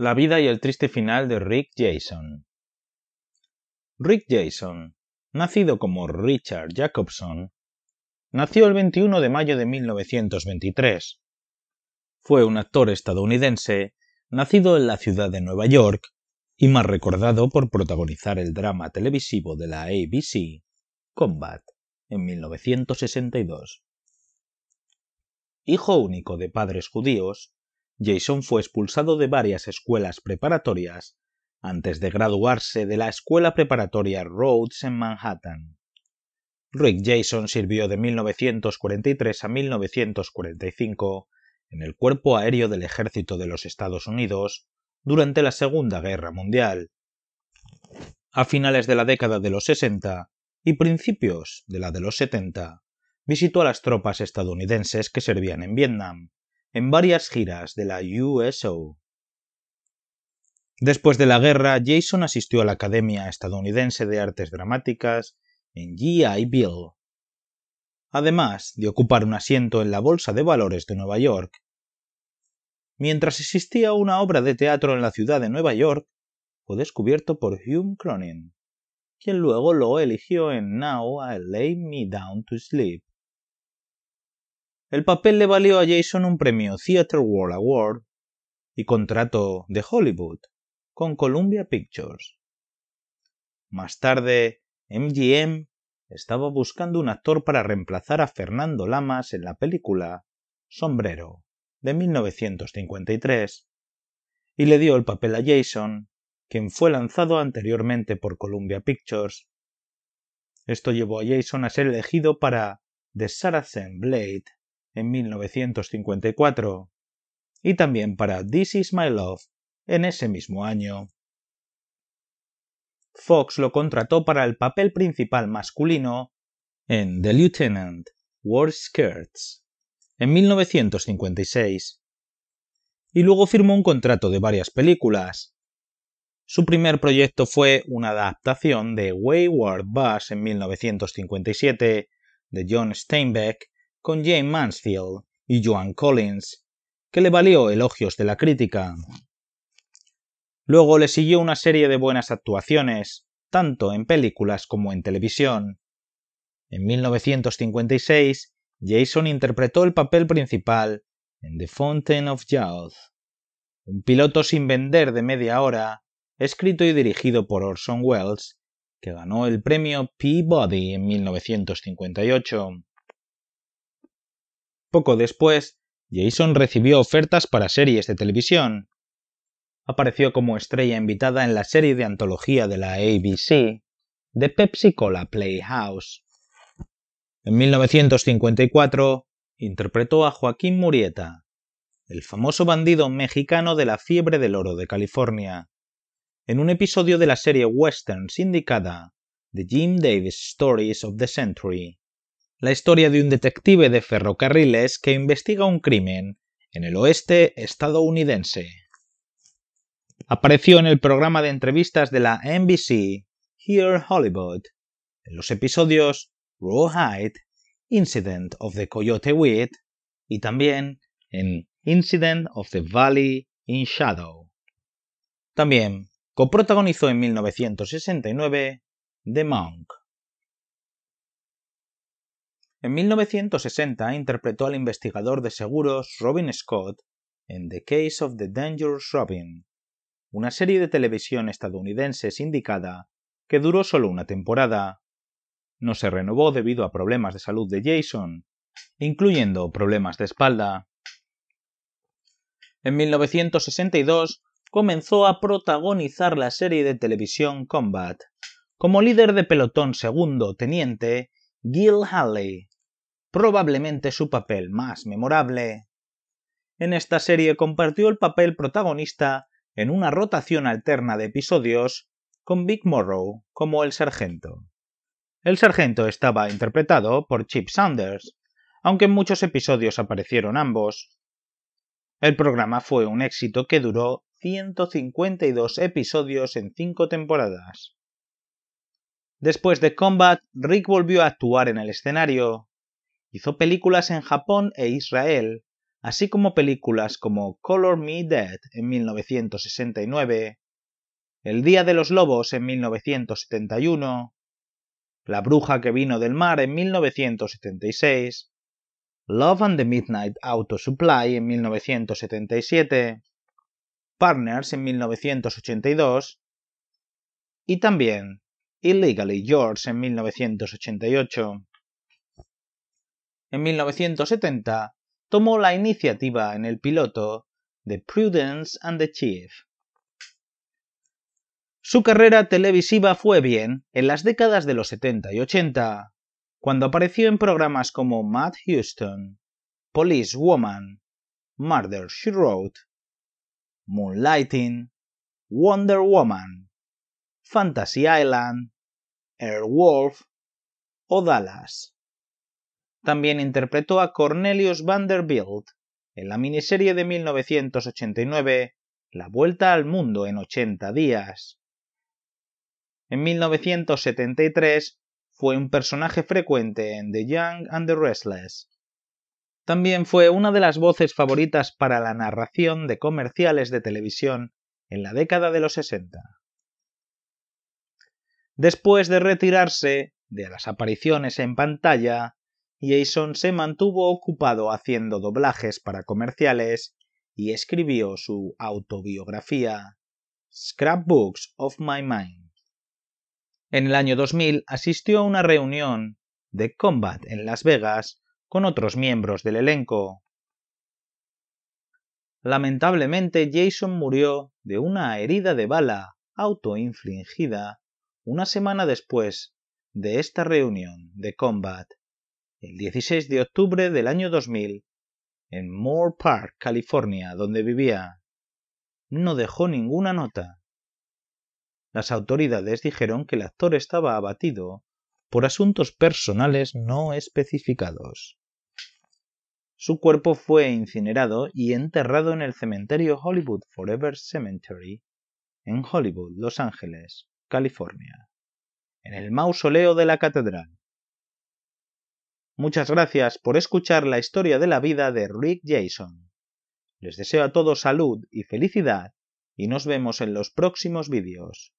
La vida y el triste final de Rick Jason. Rick Jason, nacido como Richard Jacobson, nació el 21 de mayo de 1923. Fue un actor estadounidense, nacido en la ciudad de Nueva York, y más recordado por protagonizar el drama televisivo de la ABC, Combat, en 1962. Hijo único de padres judíos, Jason fue expulsado de varias escuelas preparatorias antes de graduarse de la Escuela Preparatoria Rhodes en Manhattan. Rick Jason sirvió de 1943 a 1945 en el Cuerpo Aéreo del Ejército de los Estados Unidos durante la Segunda Guerra Mundial. A finales de la década de los 60 y principios de la de los 70, visitó a las tropas estadounidenses que servían en Vietnam en varias giras de la USO. Después de la guerra, Jason asistió a la Academia Estadounidense de Artes Dramáticas en GI Bill. Además de ocupar un asiento en la Bolsa de Valores de Nueva York. Mientras existía una obra de teatro en la ciudad de Nueva York, fue descubierto por Hume Cronin, quien luego lo eligió en Now I Lay Me Down to Sleep. El papel le valió a Jason un premio Theatre World Award y contrato de Hollywood con Columbia Pictures. Más tarde, MGM estaba buscando un actor para reemplazar a Fernando Lamas en la película Sombrero de 1953 y le dio el papel a Jason, quien fue lanzado anteriormente por Columbia Pictures. Esto llevó a Jason a ser elegido para The Saracen Blade en 1954 y también para This Is My Love en ese mismo año. Fox lo contrató para el papel principal masculino en The Lieutenant, War Skirts, en 1956, y luego firmó un contrato de varias películas. Su primer proyecto fue una adaptación de Wayward Bus en 1957 de John Steinbeck con Jane Mansfield y Joan Collins, que le valió elogios de la crítica. Luego le siguió una serie de buenas actuaciones, tanto en películas como en televisión. En 1956, Jason interpretó el papel principal en The Fountain of Youth, un piloto sin vender de media hora, escrito y dirigido por Orson Welles, que ganó el premio Peabody en 1958. Poco después, Jason recibió ofertas para series de televisión. Apareció como estrella invitada en la serie de antología de la ABC, The Pepsi Cola Playhouse. En 1954 interpretó a Joaquín Murieta, el famoso bandido mexicano de la fiebre del oro de California, en un episodio de la serie western sindicada The Jim Davis Stories of the Century la historia de un detective de ferrocarriles que investiga un crimen en el oeste estadounidense. Apareció en el programa de entrevistas de la NBC Here Hollywood, en los episodios Rawhide, Incident of the Coyote Wheat y también en Incident of the Valley in Shadow. También coprotagonizó en 1969 The Monk. En 1960 interpretó al investigador de seguros Robin Scott en The Case of the Dangerous Robin, una serie de televisión estadounidense sindicada que duró solo una temporada. No se renovó debido a problemas de salud de Jason, incluyendo problemas de espalda. En 1962 comenzó a protagonizar la serie de televisión Combat, como líder de pelotón segundo teniente Gil Halley, probablemente su papel más memorable. En esta serie compartió el papel protagonista en una rotación alterna de episodios con Big Morrow como el sargento. El sargento estaba interpretado por Chip Saunders, aunque en muchos episodios aparecieron ambos. El programa fue un éxito que duró 152 episodios en cinco temporadas. Después de Combat, Rick volvió a actuar en el escenario, Hizo películas en Japón e Israel, así como películas como Color Me Dead en 1969, El Día de los Lobos en 1971, La Bruja que vino del mar en 1976, Love and the Midnight Auto Supply en 1977, Partners en 1982 y también Illegally Yours en 1988 en 1970 tomó la iniciativa en el piloto de Prudence and the Chief. Su carrera televisiva fue bien en las décadas de los 70 y 80, cuando apareció en programas como Mad Houston, Police Woman, Murder She Wrote, Moonlighting, Wonder Woman, Fantasy Island, Airwolf o Dallas. También interpretó a Cornelius Vanderbilt en la miniserie de 1989 La Vuelta al Mundo en 80 días. En 1973 fue un personaje frecuente en The Young and the Restless. También fue una de las voces favoritas para la narración de comerciales de televisión en la década de los 60. Después de retirarse de las apariciones en pantalla, Jason se mantuvo ocupado haciendo doblajes para comerciales y escribió su autobiografía Scrapbooks of My Mind. En el año 2000 asistió a una reunión de Combat en Las Vegas con otros miembros del elenco. Lamentablemente Jason murió de una herida de bala autoinfligida una semana después de esta reunión de Combat el 16 de octubre del año 2000, en Moore Park, California, donde vivía. No dejó ninguna nota. Las autoridades dijeron que el actor estaba abatido por asuntos personales no especificados. Su cuerpo fue incinerado y enterrado en el cementerio Hollywood Forever Cemetery, en Hollywood, Los Ángeles, California, en el mausoleo de la catedral. Muchas gracias por escuchar la historia de la vida de Rick Jason. Les deseo a todos salud y felicidad y nos vemos en los próximos vídeos.